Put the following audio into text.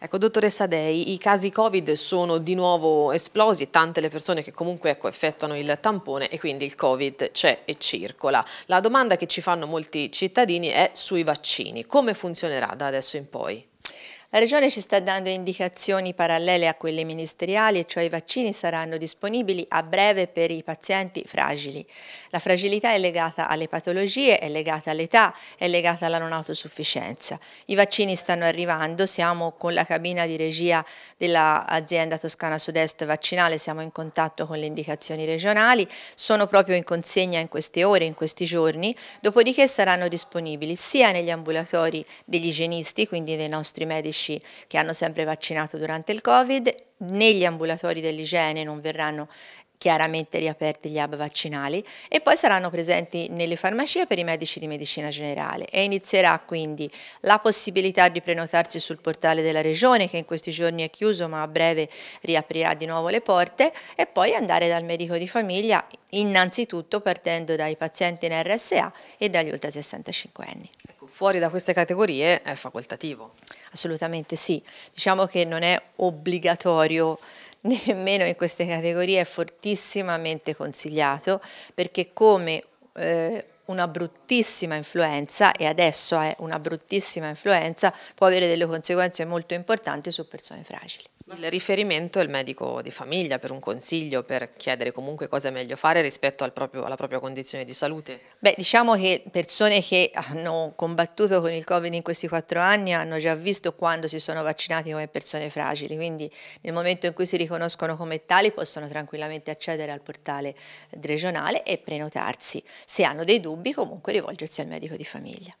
Ecco, dottoressa Dei, i casi Covid sono di nuovo esplosi, tante le persone che comunque ecco, effettuano il tampone e quindi il Covid c'è e circola. La domanda che ci fanno molti cittadini è sui vaccini, come funzionerà da adesso in poi? La Regione ci sta dando indicazioni parallele a quelle ministeriali, e cioè i vaccini saranno disponibili a breve per i pazienti fragili. La fragilità è legata alle patologie, è legata all'età, è legata alla non autosufficienza. I vaccini stanno arrivando, siamo con la cabina di regia dell'azienda Toscana Sud-Est vaccinale, siamo in contatto con le indicazioni regionali, sono proprio in consegna in queste ore, in questi giorni, dopodiché saranno disponibili sia negli ambulatori degli igienisti, quindi dei nostri medici medici che hanno sempre vaccinato durante il Covid, negli ambulatori dell'igiene non verranno chiaramente riaperti gli hub vaccinali e poi saranno presenti nelle farmacie per i medici di medicina generale e inizierà quindi la possibilità di prenotarsi sul portale della regione che in questi giorni è chiuso ma a breve riaprirà di nuovo le porte e poi andare dal medico di famiglia innanzitutto partendo dai pazienti in RSA e dagli oltre 65 anni. Ecco, fuori da queste categorie è facoltativo. Assolutamente sì, diciamo che non è obbligatorio nemmeno in queste categorie, è fortissimamente consigliato perché come eh, una bruttissima influenza e adesso è una bruttissima influenza può avere delle conseguenze molto importanti su persone fragili. Il riferimento è il medico di famiglia per un consiglio, per chiedere comunque cosa è meglio fare rispetto al proprio, alla propria condizione di salute? Beh, diciamo che persone che hanno combattuto con il Covid in questi quattro anni hanno già visto quando si sono vaccinati come persone fragili, quindi nel momento in cui si riconoscono come tali possono tranquillamente accedere al portale regionale e prenotarsi. Se hanno dei dubbi comunque rivolgersi al medico di famiglia.